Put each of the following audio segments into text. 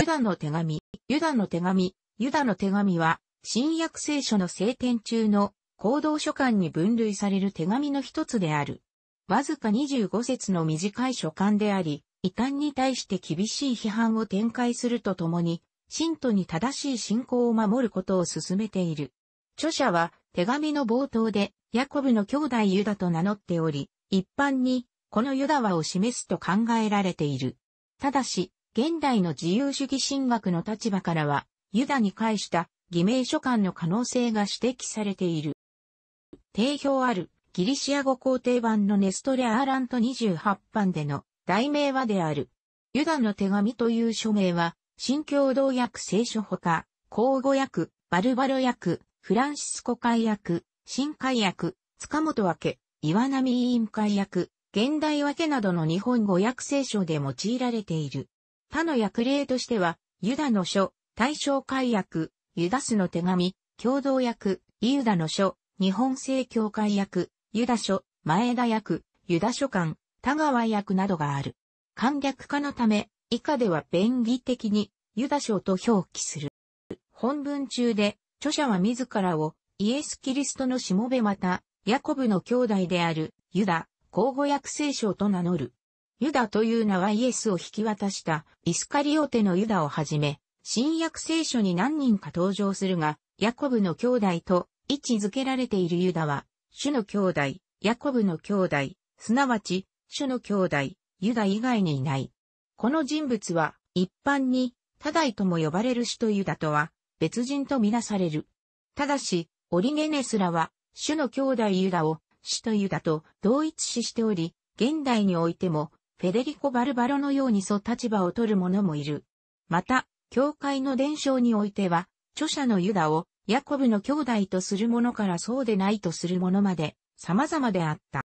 ユダの手紙、ユダの手紙、ユダの手紙は、新約聖書の聖典中の行動書簡に分類される手紙の一つである。わずか25節の短い書簡であり、異端に対して厳しい批判を展開するとともに、信徒に正しい信仰を守ることを進めている。著者は手紙の冒頭でヤコブの兄弟ユダと名乗っており、一般にこのユダはを示すと考えられている。ただし、現代の自由主義神学の立場からは、ユダに介した偽名書簡の可能性が指摘されている。定評あるギリシア語皇帝版のネストレアーラント28版での題名はである。ユダの手紙という書名は、新共同訳聖書ほか、口語訳、バルバロ訳、フランシスコ会訳、新会訳、塚本訳、岩波委員会訳、現代訳などの日本語訳聖書で用いられている。他の役例としては、ユダの書、大正解役、ユダスの手紙、共同訳、イユダの書、日本正教会訳、ユダ書、前田訳、ユダ書館、田川訳などがある。簡略化のため、以下では便宜的にユダ書と表記する。本文中で、著者は自らをイエス・キリストのしもべまた、ヤコブの兄弟であるユダ、交互訳聖書と名乗る。ユダという名はイエスを引き渡したイスカリオテのユダをはじめ、新約聖書に何人か登場するが、ヤコブの兄弟と位置づけられているユダは、主の兄弟、ヤコブの兄弟、すなわち、主の兄弟、ユダ以外にいない。この人物は、一般に、タダイとも呼ばれる主とユダとは、別人とみなされる。ただし、オリゲネスらは、主の兄弟ユダを、主とユダと同一視しており、現代においても、フェデリコ・バルバロのようにそ立場を取る者もいる。また、教会の伝承においては、著者のユダをヤコブの兄弟とする者からそうでないとする者まで様々であった。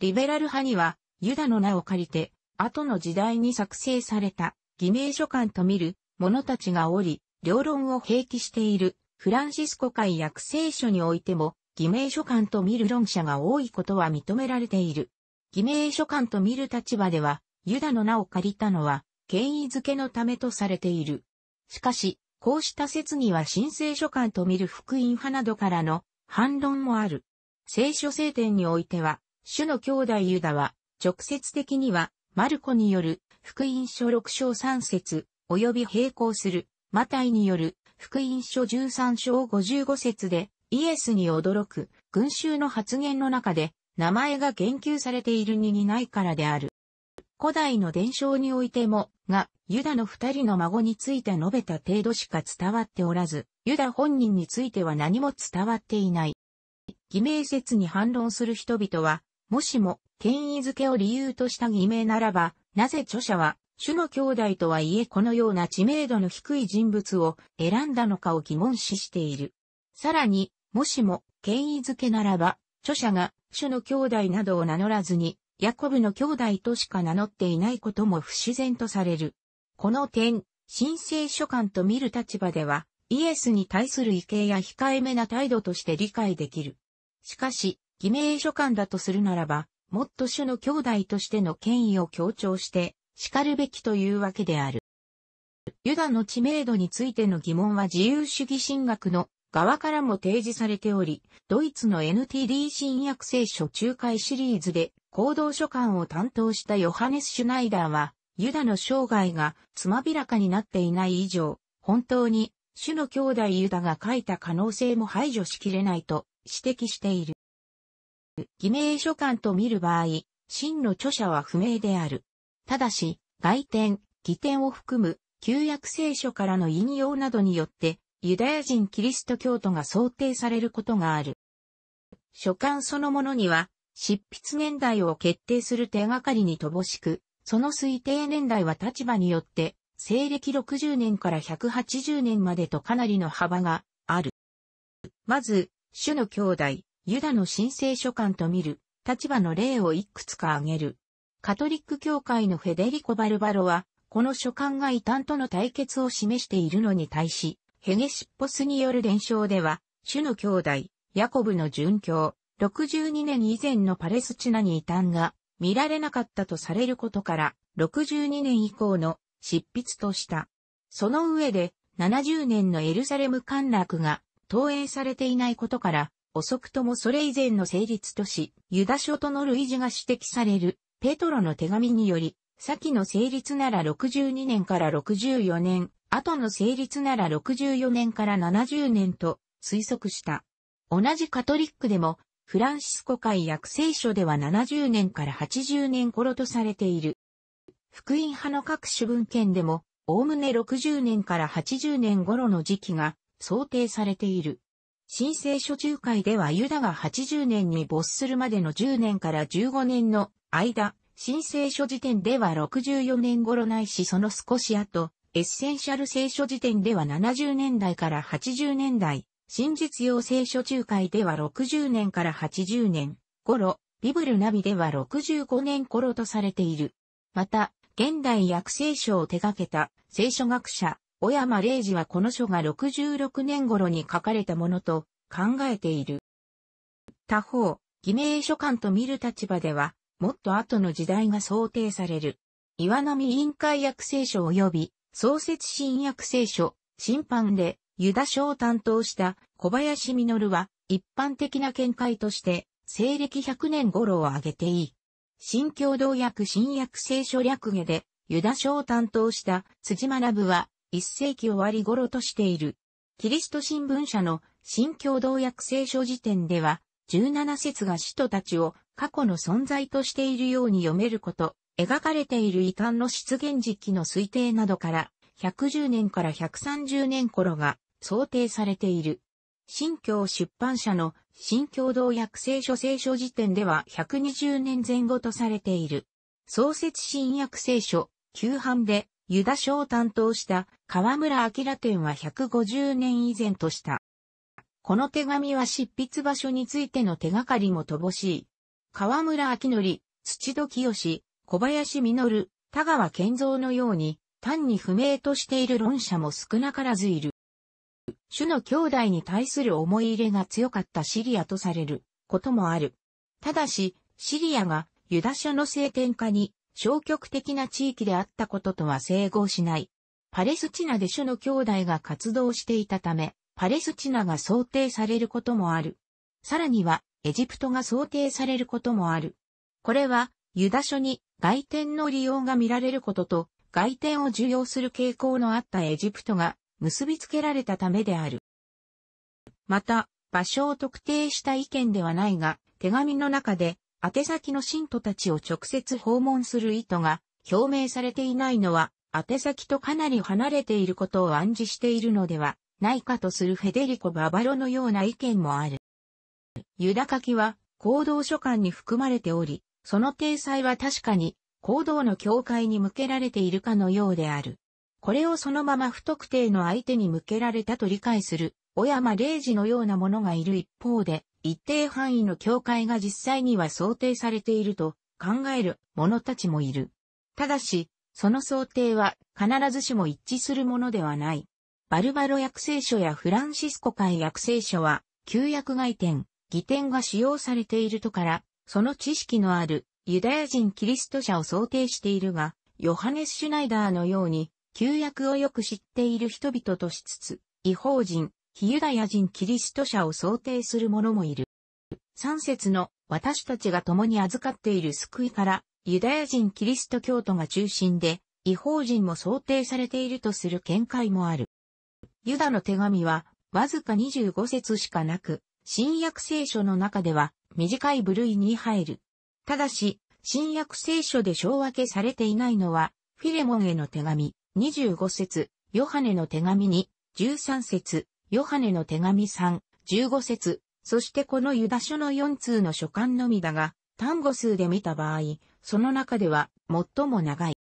リベラル派には、ユダの名を借りて、後の時代に作成された偽名書簡と見る者たちがおり、両論を併記しているフランシスコ会約聖書においても、偽名書簡と見る論者が多いことは認められている。偽名書簡と見る立場では、ユダの名を借りたのは、権威づけのためとされている。しかし、こうした説には神聖書簡と見る福音派などからの反論もある。聖書聖典においては、主の兄弟ユダは、直接的には、マルコによる福音書6章3節及び並行する、マタイによる福音書13章55節で、イエスに驚く群衆の発言の中で、名前が言及されているににないからである。古代の伝承においても、が、ユダの二人の孫について述べた程度しか伝わっておらず、ユダ本人については何も伝わっていない。偽名説に反論する人々は、もしも、権威づけを理由とした偽名ならば、なぜ著者は、主の兄弟とはいえこのような知名度の低い人物を選んだのかを疑問視している。さらに、もしも、権威づけならば、著者が、主の兄弟などを名乗らずに、ヤコブの兄弟としか名乗っていないことも不自然とされる。この点、神聖書官と見る立場では、イエスに対する畏敬や控えめな態度として理解できる。しかし、偽名書官だとするならば、もっと主の兄弟としての権威を強調して、叱るべきというわけである。ユダの知名度についての疑問は自由主義神学の側からも提示されており、ドイツの NTD 新約聖書仲介シリーズで、行動書簡を担当したヨハネス・シュナイダーは、ユダの生涯がつまびらかになっていない以上、本当に、主の兄弟ユダが書いた可能性も排除しきれないと指摘している。偽名書簡と見る場合、真の著者は不明である。ただし、外典、偽典を含む、旧約聖書からの引用などによって、ユダヤ人キリスト教徒が想定されることがある。書簡そのものには、執筆年代を決定する手がかりに乏しく、その推定年代は立場によって、西暦60年から180年までとかなりの幅がある。まず、主の兄弟、ユダの神聖書簡と見る、立場の例をいくつか挙げる。カトリック教会のフェデリコ・バルバロは、この書簡が異端との対決を示しているのに対し、ヘゲシッポスによる伝承では、主の兄弟、ヤコブの殉教、62年以前のパレスチナに異端が見られなかったとされることから、62年以降の執筆とした。その上で、70年のエルサレム陥落が投影されていないことから、遅くともそれ以前の成立とし、ユダ書との類似が指摘される、ペトロの手紙により、先の成立なら62年から64年後の成立なら64年から70年と推測した。同じカトリックでも、フランシスコ会約聖書では70年から80年頃とされている。福音派の各種文献でも、おおむね60年から80年頃の時期が想定されている。新聖書中会ではユダが80年に没するまでの10年から15年の間、新聖書時点では64年頃ないしその少し後、エッセンシャル聖書辞典では70年代から80年代、真実用聖書仲介では60年から80年頃、ビブルナビでは65年頃とされている。また、現代訳聖書を手掛けた聖書学者、小山玲二はこの書が66年頃に書かれたものと考えている。他方、偽名書館と見る立場では、もっと後の時代が想定される。岩波委員会訳聖書及び創設新約聖書、審判でユダ書を担当した小林実は一般的な見解として西暦100年頃を挙げていい。新共同訳新約聖書略下でユダ書を担当した辻学は一世紀終わり頃としている。キリスト新聞社の新共同訳聖書辞典では17節が使徒たちを過去の存在としているように読めること描かれている遺憾の出現時期の推定などから、110年から130年頃が想定されている。新教出版社の新共同訳聖書聖書時点では120年前後とされている。創設新約聖書、旧版でユダ書を担当した河村明店は150年以前とした。この手紙は執筆場所についての手がかりも乏しい。河村明典、土戸清、小林実、田川健三のように、単に不明としている論者も少なからずいる。主の兄弟に対する思い入れが強かったシリアとされることもある。ただし、シリアがユダ書の聖典化に消極的な地域であったこととは整合しない。パレスチナで主の兄弟が活動していたため、パレスチナが想定されることもある。さらには、エジプトが想定されることもある。これは、ユダ書に外典の利用が見られることと、外典を受容する傾向のあったエジプトが結びつけられたためである。また、場所を特定した意見ではないが、手紙の中で、宛先の信徒たちを直接訪問する意図が表明されていないのは、宛先とかなり離れていることを暗示しているのではないかとするフェデリコ・ババロのような意見もある。ユダ書きは行動書簡に含まれており、その体裁は確かに、行動の境界に向けられているかのようである。これをそのまま不特定の相手に向けられたと理解する、小山礼二のようなものがいる一方で、一定範囲の境界が実際には想定されていると考える者たちもいる。ただし、その想定は必ずしも一致するものではない。バルバロ訳聖書やフランシスコ会訳聖書は、旧約外典、義典が使用されているとから、その知識のあるユダヤ人キリスト者を想定しているが、ヨハネス・シュナイダーのように、旧約をよく知っている人々としつつ、違法人、非ユダヤ人キリスト者を想定する者もいる。三節の私たちが共に預かっている救いから、ユダヤ人キリスト教徒が中心で、違法人も想定されているとする見解もある。ユダの手紙は、わずか25節しかなく、新約聖書の中では短い部類に入る。ただし、新約聖書で小分けされていないのは、フィレモンへの手紙25節、ヨハネの手紙に13節、ヨハネの手紙3、15節、そしてこのユダ書の4通の書簡のみだが、単語数で見た場合、その中では最も長い。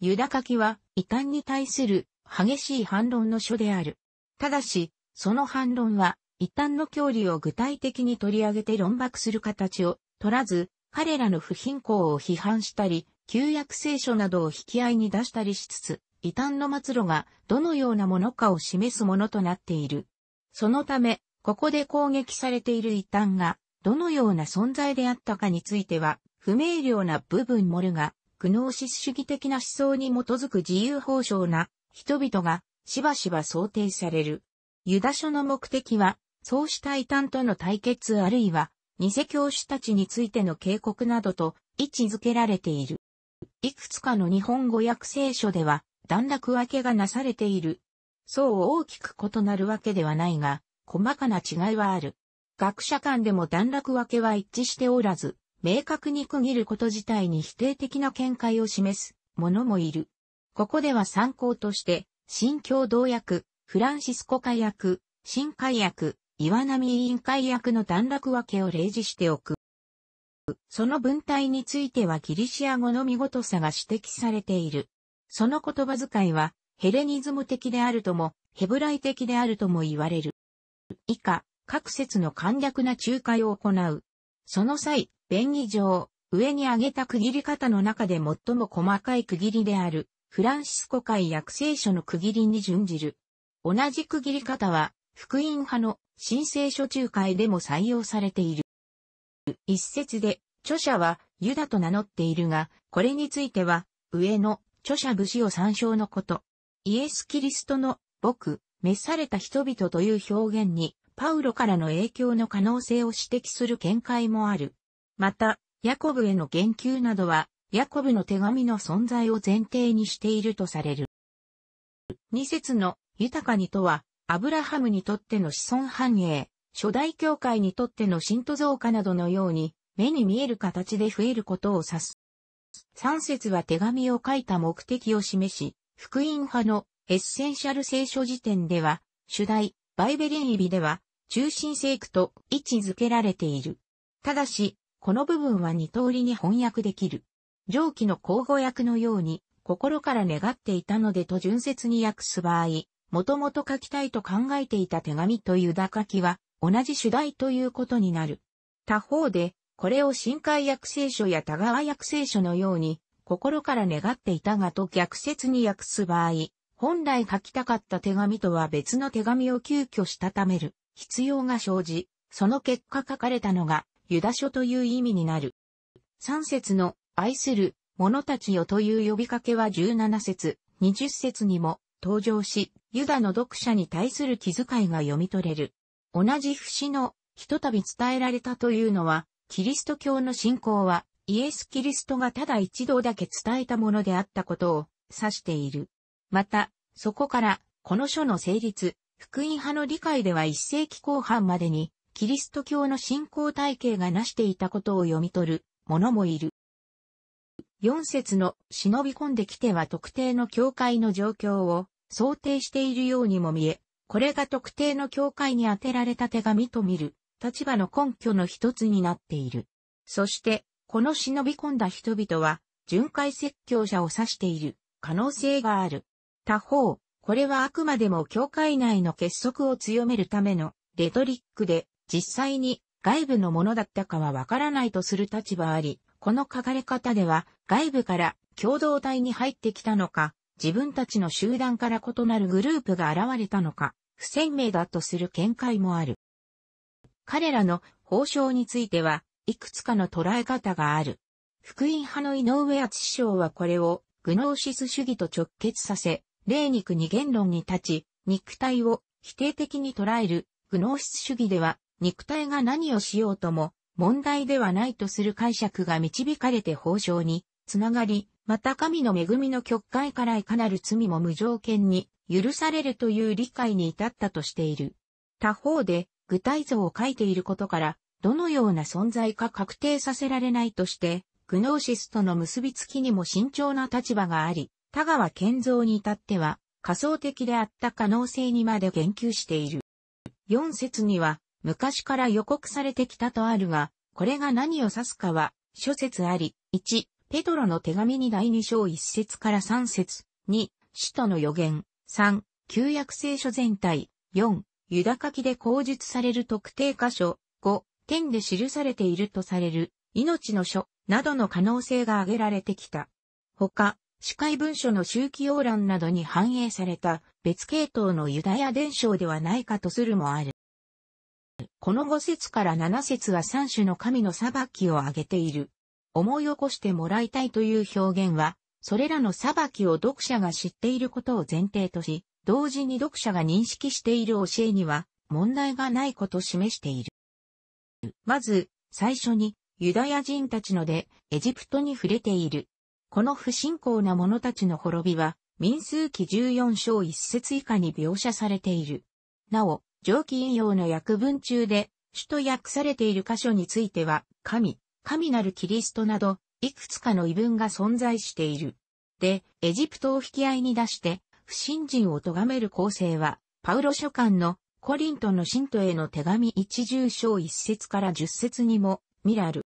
ユダ書きは異端に対する激しい反論の書である。ただし、その反論は一旦の教理を具体的に取り上げて論爆する形を取らず、彼らの不貧困を批判したり、旧約聖書などを引き合いに出したりしつつ、異端の末路がどのようなものかを示すものとなっている。そのため、ここで攻撃されている異端がどのような存在であったかについては、不明瞭な部分もるが、苦悩シス主義的な思想に基づく自由報奨な人々がしばしば想定される。ユダ書の目的はそうした異端との対決あるいは、偽教師たちについての警告などと位置づけられている。いくつかの日本語訳聖書では、段落分けがなされている。そう大きく異なるわけではないが、細かな違いはある。学者間でも段落分けは一致しておらず、明確に区切ること自体に否定的な見解を示す者もいる。ここでは参考として、新共同訳、フランシスコ化訳、新海訳、岩波委員会役の段落分けを例示しておく。その文体についてはギリシア語の見事さが指摘されている。その言葉遣いは、ヘレニズム的であるとも、ヘブライ的であるとも言われる。以下、各説の簡略な仲介を行う。その際、便宜上、上に挙げた区切り方の中で最も細かい区切りである、フランシスコ会約聖書の区切りに準じる。同じ区切り方は、福音派の申請書仲介でも採用されている。一説で、著者はユダと名乗っているが、これについては、上の著者武士を参照のこと。イエス・キリストの僕、召された人々という表現に、パウロからの影響の可能性を指摘する見解もある。また、ヤコブへの言及などは、ヤコブの手紙の存在を前提にしているとされる。二節の豊かにとは、アブラハムにとっての子孫繁栄、初代教会にとっての信徒増加などのように、目に見える形で増えることを指す。3節は手紙を書いた目的を示し、福音派のエッセンシャル聖書辞典では、主題、バイベリンビでは、中心聖句と位置づけられている。ただし、この部分は二通りに翻訳できる。上記の交互訳のように、心から願っていたのでと純説に訳す場合、もともと書きたいと考えていた手紙とユダ書きは同じ主題ということになる。他方で、これを新海訳聖書や田川訳聖書のように心から願っていたがと逆説に訳す場合、本来書きたかった手紙とは別の手紙を急遽したためる必要が生じ、その結果書かれたのがユダ書という意味になる。3節の愛する者たちよという呼びかけは17節、20節にも登場し、ユダの読者に対する気遣いが読み取れる。同じ節の、ひとたび伝えられたというのは、キリスト教の信仰は、イエス・キリストがただ一度だけ伝えたものであったことを指している。また、そこから、この書の成立、福音派の理解では一世紀後半までに、キリスト教の信仰体系が成していたことを読み取る、者もいる。4節の忍び込んできては特定の教会の状況を想定しているようにも見え、これが特定の教会に当てられた手紙と見る立場の根拠の一つになっている。そして、この忍び込んだ人々は、巡回説教者を指している可能性がある。他方、これはあくまでも教会内の結束を強めるためのレトリックで、実際に外部のものだったかはわからないとする立場あり、この書かれ方では、外部から共同体に入ってきたのか、自分たちの集団から異なるグループが現れたのか、不鮮明だとする見解もある。彼らの法相については、いくつかの捉え方がある。福音派の井上厚匠はこれを、グノーシス主義と直結させ、霊肉二元論に立ち、肉体を否定的に捉える、グノーシス主義では、肉体が何をしようとも、問題ではないとする解釈が導かれて法上につながり、また神の恵みの極界からいかなる罪も無条件に許されるという理解に至ったとしている。他方で具体像を書いていることから、どのような存在か確定させられないとして、グノーシスとの結びつきにも慎重な立場があり、田川健三に至っては仮想的であった可能性にまで言及している。4節には、昔から予告されてきたとあるが、これが何を指すかは、諸説あり、1、ペトロの手紙に第2章1節から3節2、使徒の予言、3、旧約聖書全体、4、ユダ書きで口述される特定箇所、5、天で記されているとされる、命の書、などの可能性が挙げられてきた。他、司会文書の周期要欄などに反映された別系統のユダヤ伝承ではないかとするもある。この五節から七節は三種の神の裁きを挙げている。思い起こしてもらいたいという表現は、それらの裁きを読者が知っていることを前提とし、同時に読者が認識している教えには問題がないことを示している。まず、最初に、ユダヤ人たちので、エジプトに触れている。この不信仰な者たちの滅びは、民数記14章1節以下に描写されている。なお、上記引用の訳文中で、主と訳されている箇所については、神、神なるキリストなど、いくつかの異文が存在している。で、エジプトを引き合いに出して、不信心を咎める構成は、パウロ書簡のコリントの信徒への手紙一重章一節から十節にも見らる。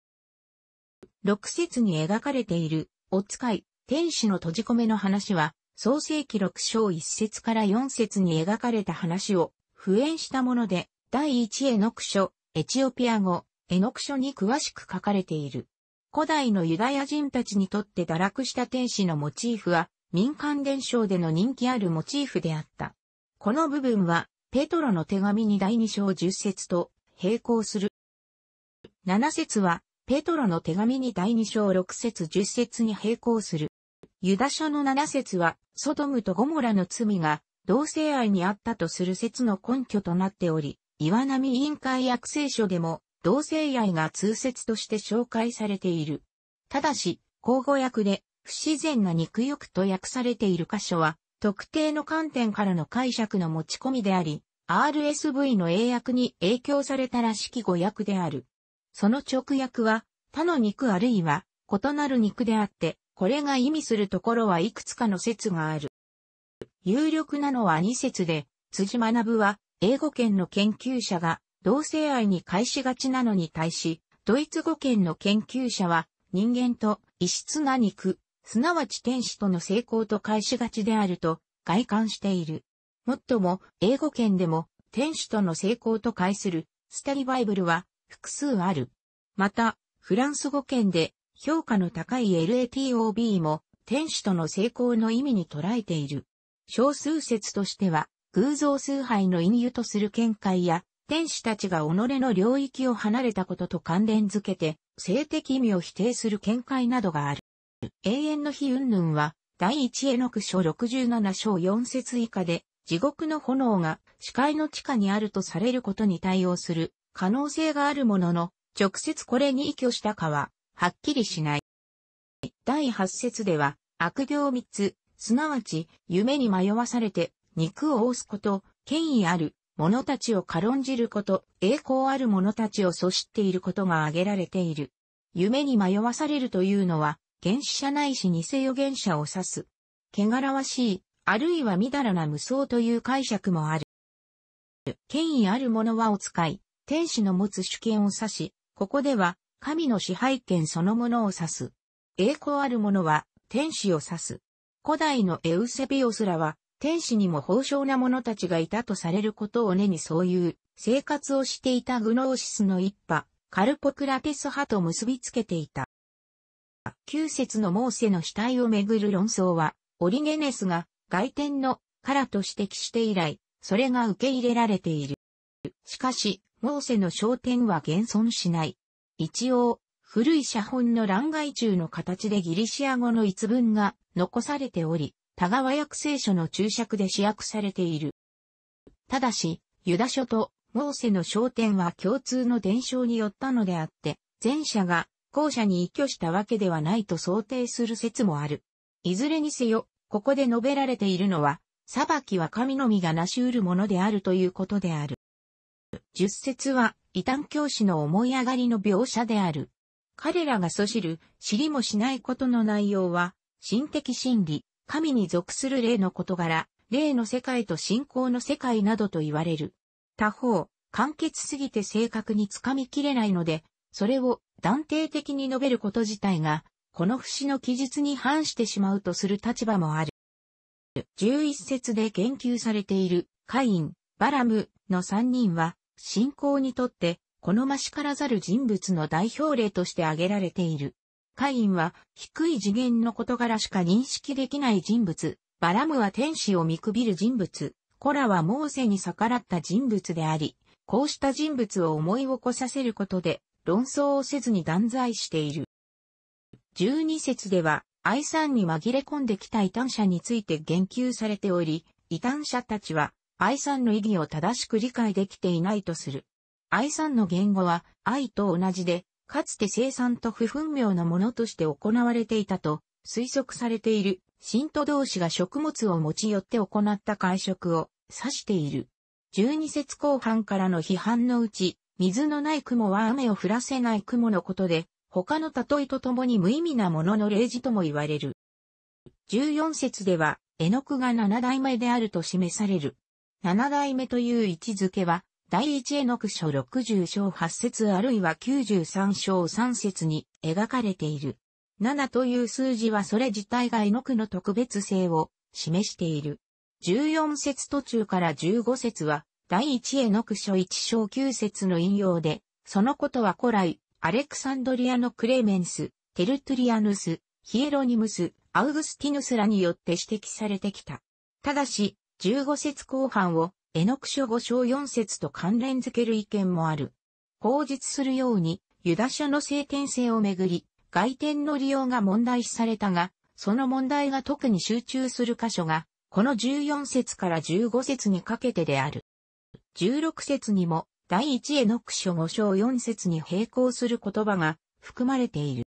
六節に描かれている、お使い、天使の閉じ込めの話は、創世記六章一節から四節に描かれた話を復縁したもので、第一エノク書、エチオピア語、エノク書に詳しく書かれている。古代のユダヤ人たちにとって堕落した天使のモチーフは、民間伝承での人気あるモチーフであった。この部分は、ペトロの手紙に第二章十節と並行する。七節は、ペトロの手紙に第二章六節十節に並行する。ユダ書の七節は、ソドムとゴモラの罪が同性愛にあったとする説の根拠となっており、岩波委員会約聖書でも同性愛が通説として紹介されている。ただし、口語訳で不自然な肉欲と訳されている箇所は、特定の観点からの解釈の持ち込みであり、RSV の英訳に影響されたらしき語訳である。その直訳は、他の肉あるいは、異なる肉であって、これが意味するところはいくつかの説がある。有力なのは二節で、辻学は、英語圏の研究者が、同性愛に返しがちなのに対し、ドイツ語圏の研究者は、人間と異質な肉、すなわち天使との成功と返しがちであると、外観している。もっとも、英語圏でも、天使との成功と返する、スタリバイブルは、複数ある。また、フランス語圏で、評価の高い LATOB も、天使との成功の意味に捉えている。少数説としては、偶像崇拝の隠喩とする見解や、天使たちが己の領域を離れたことと関連づけて、性的意味を否定する見解などがある。永遠の非云々は、第一への句書67章4節以下で、地獄の炎が視界の地下にあるとされることに対応する可能性があるものの、直接これに依拠したかは、はっきりしない。第八節では、悪行3つ、すなわち、夢に迷わされて、肉を押すこと、権威ある者たちを軽んじること、栄光ある者たちを阻止っていることが挙げられている。夢に迷わされるというのは、原始者ないし偽予言者を指す。汚らわしい、あるいはみだらな無双という解釈もある。権威ある者はを使い、天使の持つ主権を指し、ここでは、神の支配権そのものを指す。栄光ある者は、天使を指す。古代のエウセビオスらは、天使にも豊生な者たちがいたとされることを根にそういう生活をしていたグノーシスの一派、カルポクラテス派と結びつけていた。旧説のモーセの死体をめぐる論争は、オリゲネスが外天のからと指摘して以来、それが受け入れられている。しかし、モーセの焦点は現存しない。一応、古い写本の欄外中の形でギリシア語の一文が残されており、田川訳聖書の注釈で試訳されている。ただし、ユダ書とモーセの焦点は共通の伝承によったのであって、前者が後者に依拠したわけではないと想定する説もある。いずれにせよ、ここで述べられているのは、裁きは神のみが成し得るものであるということである。十節は、異端教師の思い上がりの描写である。彼らがそしる、知りもしないことの内容は、心的真理、神に属する霊の事柄、霊の世界と信仰の世界などと言われる。他方、簡潔すぎて正確につかみきれないので、それを断定的に述べること自体が、この節の記述に反してしまうとする立場もある。11節で言及されている、カイン、バラムの3人は、信仰にとって好ましからざる人物の代表例として挙げられている。カインは低い次元の事柄しか認識できない人物、バラムは天使を見くびる人物、コラはモーセに逆らった人物であり、こうした人物を思い起こさせることで論争をせずに断罪している。十二節では、愛さんに紛れ込んできた異端者について言及されており、異端者たちは愛さんの意義を正しく理解できていないとする。愛産の言語は愛と同じで、かつて生産と不分明のものとして行われていたと推測されている、信徒同士が食物を持ち寄って行った会食を指している。12節後半からの批判のうち、水のない雲は雨を降らせない雲のことで、他の例えとともに無意味なものの例示とも言われる。14節では、絵の具が七代目であると示される。七代目という位置づけは、第一への句書60章8節あるいは93章3節に描かれている。7という数字はそれ自体が絵の句の特別性を示している。14節途中から15節は、第一への句書1章9節の引用で、そのことは古来、アレクサンドリアのクレメンス、テルトゥリアヌス、ヒエロニムス、アウグスティヌスらによって指摘されてきた。ただし、15節後半を絵の句書五章四節と関連づける意見もある。口述するように、ユダ書の聖典性をめぐり、外典の利用が問題視されたが、その問題が特に集中する箇所が、この14節から15節にかけてである。16節にも、第1への句書5章4節に並行する言葉が含まれている。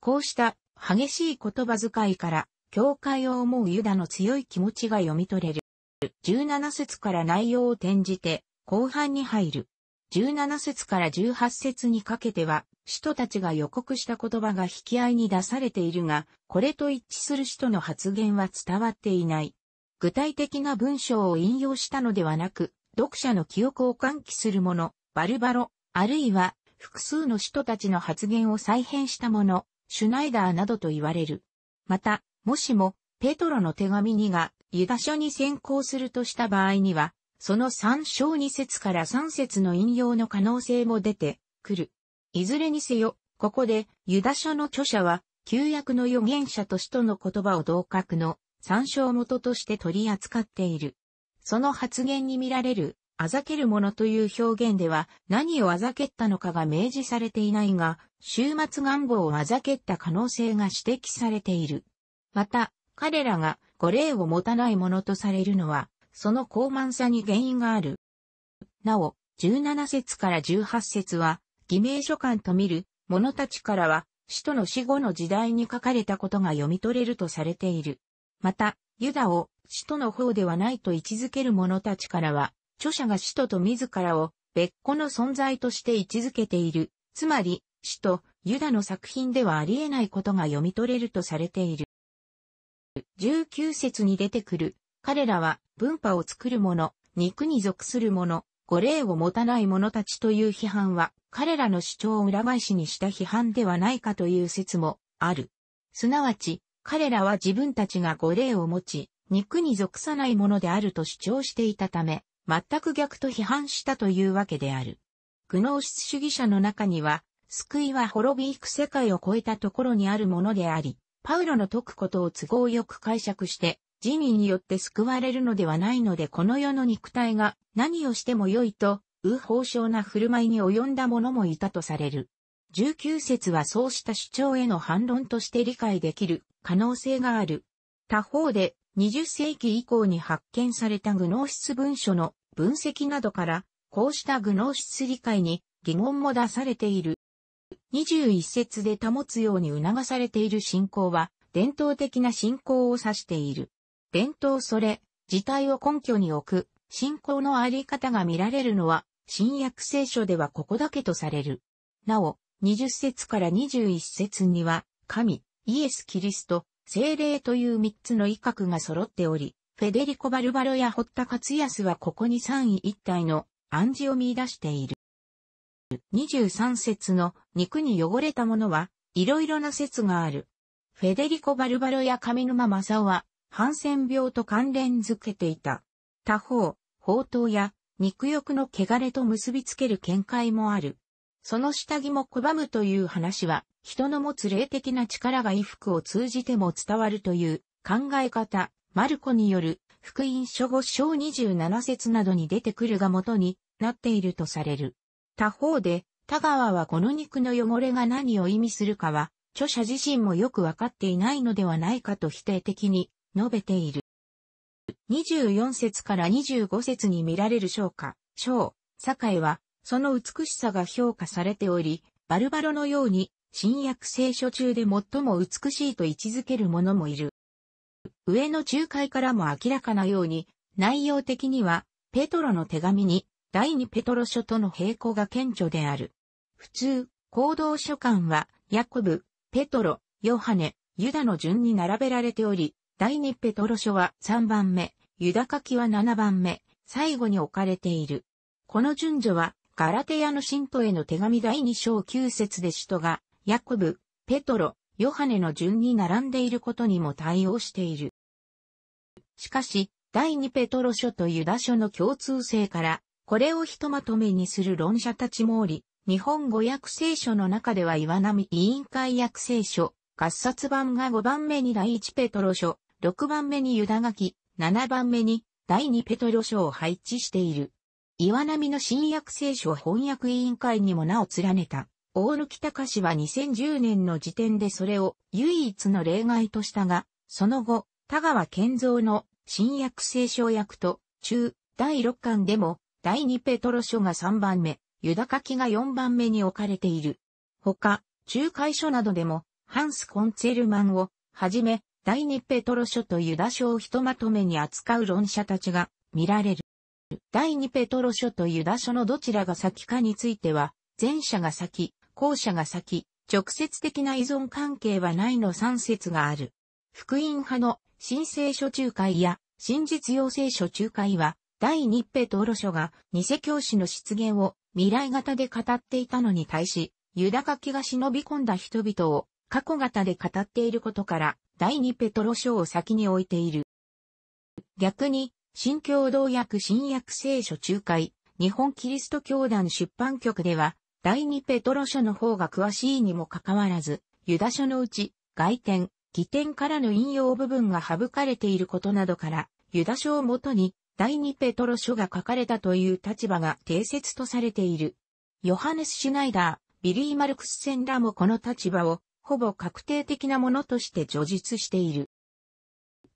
こうした激しい言葉遣いから、教会を思うユダの強い気持ちが読み取れる。17節から内容を転じて、後半に入る。17節から18節にかけては、使徒たちが予告した言葉が引き合いに出されているが、これと一致する使徒の発言は伝わっていない。具体的な文章を引用したのではなく、読者の記憶を喚起するもの、バルバロ、あるいは複数の使徒たちの発言を再編したもの、シュナイダーなどと言われる。また、もしも、ペトロの手紙にがユダ書に先行するとした場合には、その三章二節から三節の引用の可能性も出てくる。いずれにせよ、ここでユダ書の著者は、旧約の預言者と使徒の言葉を同格の参照元として取り扱っている。その発言に見られる、あざけるものという表現では何をあざけったのかが明示されていないが、終末願望をあざけった可能性が指摘されている。また、彼らが五例を持たないものとされるのは、その高慢さに原因がある。なお、17節から18節は、偽名書簡と見る者たちからは、使徒の死後の時代に書かれたことが読み取れるとされている。また、ユダを使徒の方ではないと位置づける者たちからは、著者が使徒と自らを別個の存在として位置づけている。つまり、使徒、ユダの作品ではありえないことが読み取れるとされている。19節に出てくる。彼らは文化を作る者、肉に属する者、語霊を持たない者たちという批判は、彼らの主張を裏返しにした批判ではないかという説もある。すなわち、彼らは自分たちが語霊を持ち、肉に属さないものであると主張していたため、全く逆と批判したというわけである。グノーシス主義者の中には、救いは滅び行く世界を超えたところにあるものであり、パウロの説くことを都合よく解釈して、人民によって救われるのではないのでこの世の肉体が何をしても良いと、う法症な振る舞いに及んだ者もいたとされる。19節はそうした主張への反論として理解できる可能性がある。他方で、20世紀以降に発見されたグノーシス文書の分析などから、こうしたグノーシス理解に疑問も出されている。21節で保つように促されている信仰は、伝統的な信仰を指している。伝統それ、自体を根拠に置く、信仰のあり方が見られるのは、新約聖書ではここだけとされる。なお、20節から21節には、神、イエス・キリスト、精霊という3つの威嚇が揃っており、フェデリコ・バルバロや堀田勝康はここに三位一体の暗示を見出している。23節の肉に汚れたものは、いろいろな説がある。フェデリコ・バルバロや上沼正夫は、ハンセン病と関連づけていた。他方、宝刀や肉欲の汚れと結びつける見解もある。その下着も拒むという話は、人の持つ霊的な力が衣服を通じても伝わるという考え方、マルコによる福音書5章27節などに出てくるが元になっているとされる。他方で、田川はこの肉の汚れが何を意味するかは、著者自身もよくわかっていないのではないかと否定的に述べている。24節から25節に見られる章か、章、堺は、その美しさが評価されており、バルバロのように、新約聖書中で最も美しいと位置づける者もいる。上の仲介からも明らかなように、内容的には、ペトロの手紙に第二ペトロ書との並行が顕著である。普通、行動書簡は、ヤコブ、ペトロ、ヨハネ、ユダの順に並べられており、第二ペトロ書は3番目、ユダ書きは7番目、最後に置かれている。この順序は、ガラテヤの信徒への手紙第2章九節で使徒が、ヤコブ、ペトロ、ヨハネの順に並んでいることにも対応している。しかし、第2ペトロ書とユダ書の共通性から、これをひとまとめにする論者たちもおり、日本語訳聖書の中では岩波委員会訳聖書、合冊版が5番目に第1ペトロ書、6番目にユダ書き、7番目に第2ペトロ書を配置している。岩波の新訳聖書翻訳委員会にも名を連ねた。大貫隆は2010年の時点でそれを唯一の例外としたが、その後、田川健三の新約聖書訳と中第6巻でも第2ペトロ書が3番目、ユダ書きが4番目に置かれている。他、仲介書などでも、ハンス・コンツェルマンを、はじめ、第2ペトロ書とユダ書をひとまとめに扱う論者たちが見られる。第2ペトロ書とユダ書のどちらが先かについては、前者が先、後者が先、直接的な依存関係はないの3節がある。福音派の神聖書仲介や真実要請書仲介は、第二ペトロ書が偽教師の出現を未来型で語っていたのに対し、ユダカキが忍び込んだ人々を過去型で語っていることから、第二ペトロ書を先に置いている。逆に、新共同訳新約聖書仲介、日本キリスト教団出版局では、第二ペトロ書の方が詳しいにもかかわらず、ユダ書のうち、外典、起典からの引用部分が省かれていることなどから、ユダ書をもとに、第二ペトロ書が書かれたという立場が定説とされている。ヨハネス・シュナイダー、ビリー・マルクスセンらもこの立場を、ほぼ確定的なものとして叙述している。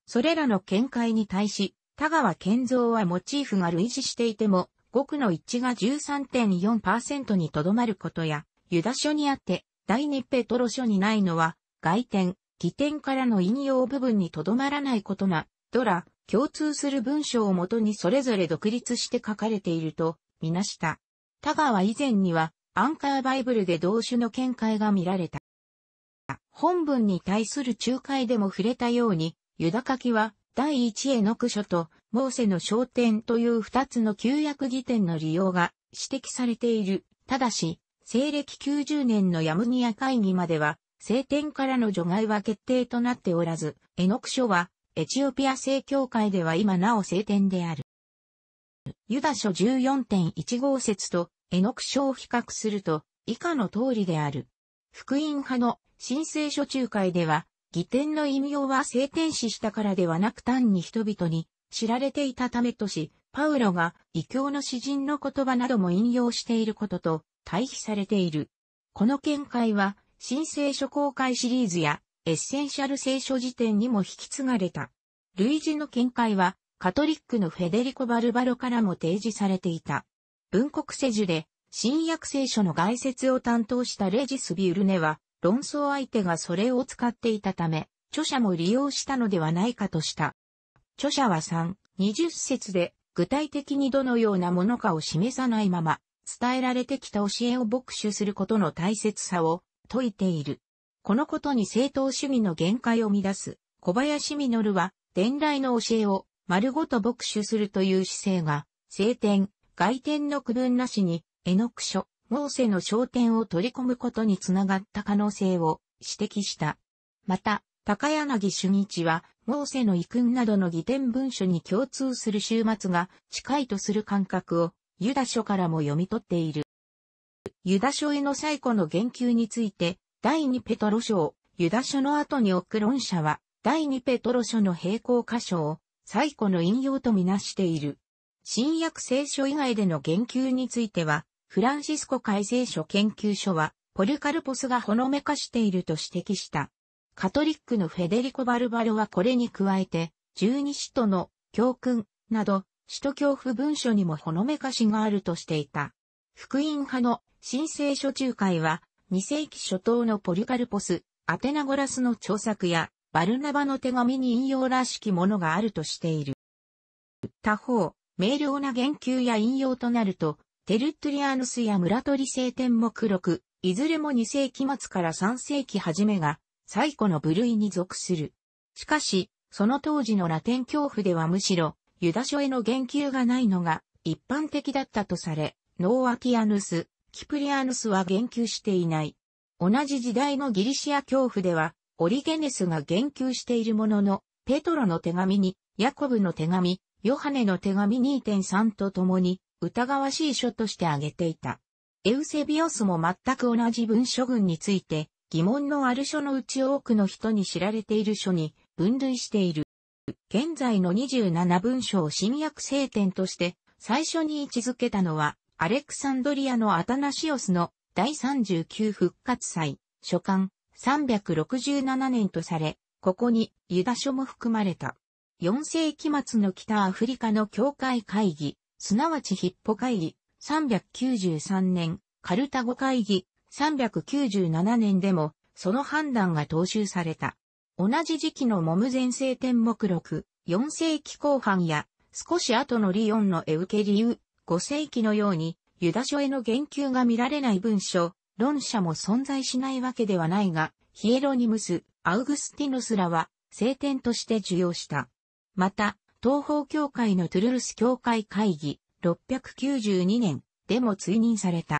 それらの見解に対し、田川健三はモチーフが類似していても、語句の致が13.4%にとどまることや、ユダ書にあって、第二ペトロ書にないのは、外典、起点からの引用部分にとどまらないことな、ドラ、共通する文章をもとにそれぞれ独立して書かれているとみなした。田川以前にはアンカーバイブルで同種の見解が見られた。本文に対する仲介でも触れたように、ユダ書きは第一絵の句書とモーセの焦点という二つの旧約辞典の利用が指摘されている。ただし、西暦90年のヤムニア会議までは、聖典からの除外は決定となっておらず、絵の句書はエチオピア正教会では今なお聖典である。ユダ書14.1号説とエノク書を比較すると以下の通りである。福音派の神聖書中会では、義典の異名は聖典史したからではなく単に人々に知られていたためとし、パウロが異教の詩人の言葉なども引用していることと対比されている。この見解は、神聖書公開シリーズやエッセンシャル聖書辞典にも引き継がれた。類似の見解は、カトリックのフェデリコ・バルバロからも提示されていた。文国世樹で、新約聖書の概説を担当したレジス・ビュルネは、論争相手がそれを使っていたため、著者も利用したのではないかとした。著者は3、20節で、具体的にどのようなものかを示さないまま、伝えられてきた教えを牧取することの大切さを説いている。このことに正当主義の限界を乱す、小林実は、伝来の教えを丸ごと牧取するという姿勢が、聖典、外典の区分なしに、絵の句書、モーセの焦点を取り込むことにつながった可能性を指摘した。また、高柳主一は、モーセの遺訓などの疑点文書に共通する終末が近いとする感覚を、ユダ書からも読み取っている。ユダ書への最古の言及について、第2ペトロ章、ユダ書の後にオクロ者は、第2ペトロ書の並行箇所を、最古の引用とみなしている。新約聖書以外での言及については、フランシスコ改正書研究所は、ポルカルポスがほのめかしていると指摘した。カトリックのフェデリコ・バルバロはこれに加えて、十二使徒の教訓など、使徒教怖文書にもほのめかしがあるとしていた。福音派の新聖書仲介は、2世紀初頭のポリカルポス、アテナゴラスの著作や、バルナバの手紙に引用らしきものがあるとしている。他方、明瞭な言及や引用となると、テルトリアヌスや村リ聖典目録、いずれも2世紀末から3世紀初めが、最古の部類に属する。しかし、その当時のラテン恐怖ではむしろ、ユダ書への言及がないのが一般的だったとされ、ノーアティアヌス、キプリアヌスは言及していない。同じ時代のギリシア教父では、オリゲネスが言及しているものの、ペトロの手紙に、ヤコブの手紙、ヨハネの手紙2.3と共に、疑わしい書として挙げていた。エウセビオスも全く同じ文書群について、疑問のある書のうち多くの人に知られている書に分類している。現在の27文書を新約聖典として最初に位置づけたのはアレクサンドリアのアタナシオスの第39復活祭、初巻367年とされ、ここにユダ書も含まれた。4世紀末の北アフリカの教会会議、すなわちヒッポ会議、393年、カルタゴ会議、397年でも、その判断が踏襲された。同じ時期のモム全盛天目録、4世紀後半や、少し後のリヨンのエウケリウ、5世紀のように、ユダ書への言及が見られない文書、論者も存在しないわけではないが、ヒエロニムス、アウグスティノスらは、聖典として受容した。また、東方教会のトゥルルス教会会議、692年でも追認された。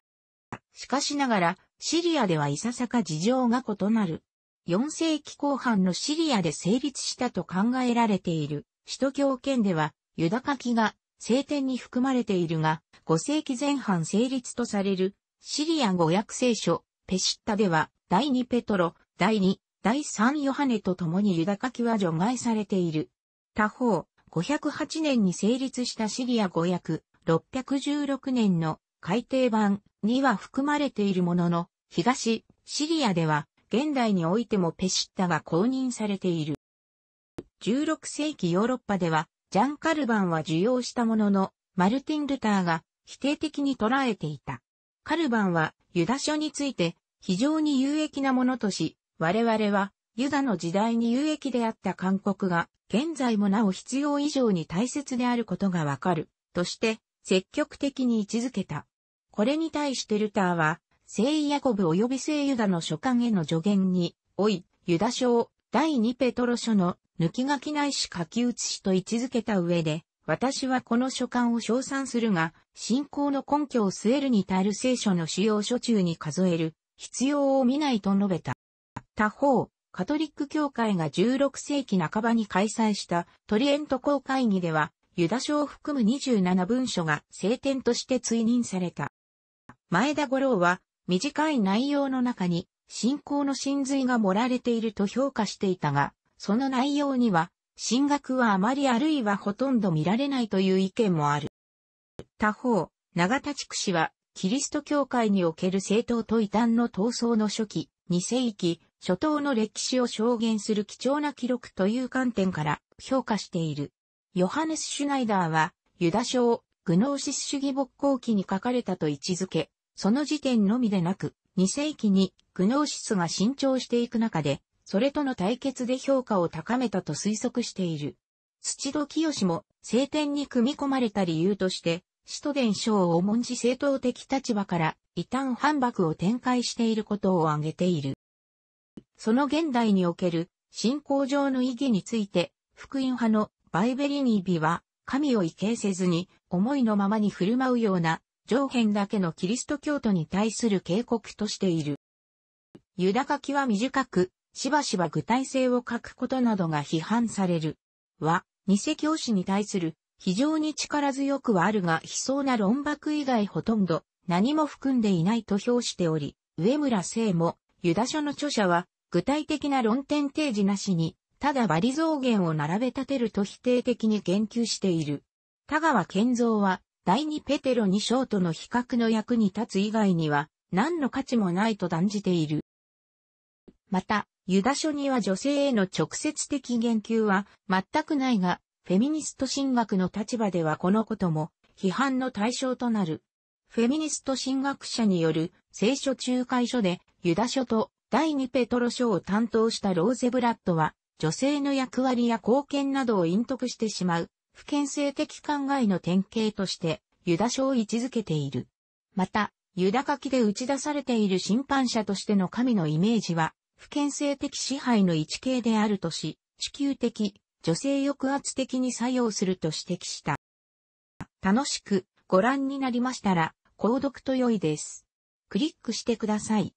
しかしながら、シリアではいささか事情が異なる。4世紀後半のシリアで成立したと考えられている、首都教圏では、ユダ書きが聖典に含まれているが、5世紀前半成立とされるシリア語訳聖書、ペシッタでは、第2ペトロ、第2、第3ヨハネと共にユダカキは除外されている。他方、508年に成立したシリア語訳、616年の改訂版には含まれているものの、東、シリアでは、現代においてもペシッタが公認されている。16世紀ヨーロッパでは、ジャン・カルバンは受容したものの、マルティン・ルターが否定的に捉えていた。カルバンはユダ書について非常に有益なものとし、我々はユダの時代に有益であった勧告が現在もなお必要以上に大切であることがわかるとして積極的に位置づけた。これに対してルターは聖ヤコブ及び聖ユダの書簡への助言に、おい、ユダ書を第2ペトロ書の抜き書きないし書き写しと位置づけた上で、私はこの書簡を称賛するが、信仰の根拠を据えるに足る聖書の使用書中に数える、必要を見ないと述べた。他方、カトリック教会が16世紀半ばに開催したトリエント公会議では、ユダ書を含む27文書が聖典として追認された。前田五郎は、短い内容の中に信仰の真髄が盛られていると評価していたが、その内容には、進学はあまりあるいはほとんど見られないという意見もある。他方、長田地区氏は、キリスト教会における政党と異端の闘争の初期、2世紀、初頭の歴史を証言する貴重な記録という観点から評価している。ヨハネス・シュナイダーは、ユダ書をグノーシス主義勃興期に書かれたと位置づけ、その時点のみでなく、2世紀にグノーシスが伸長していく中で、それとの対決で評価を高めたと推測している。土戸清も聖典に組み込まれた理由として、使徒伝承を重んじ正当的立場から異端反駁を展開していることを挙げている。その現代における信仰上の意義について、福音派のバイベリニービは、神を畏敬せずに思いのままに振る舞うような上辺だけのキリスト教徒に対する警告としている。ユダカキは短く、しばしば具体性を欠くことなどが批判される。は、偽教師に対する非常に力強くはあるが悲壮な論爆以外ほとんど何も含んでいないと評しており、上村聖も、ユダ書の著者は、具体的な論点提示なしに、ただバリ増減を並べ立てると否定的に言及している。田川健三は、第二ペテロ二章との比較の役に立つ以外には、何の価値もないと断じている。また、ユダ書には女性への直接的言及は全くないが、フェミニスト神学の立場ではこのことも批判の対象となる。フェミニスト神学者による聖書仲介書でユダ書と第二ペトロ書を担当したローゼブラッドは女性の役割や貢献などを隠匿してしまう不権性的考えの典型としてユダ書を位置づけている。また、ユダ書きで打ち出されている審判者としての神のイメージは不健性的支配の一形であるとし、地球的、女性抑圧的に作用すると指摘した。楽しくご覧になりましたら、購読と良いです。クリックしてください。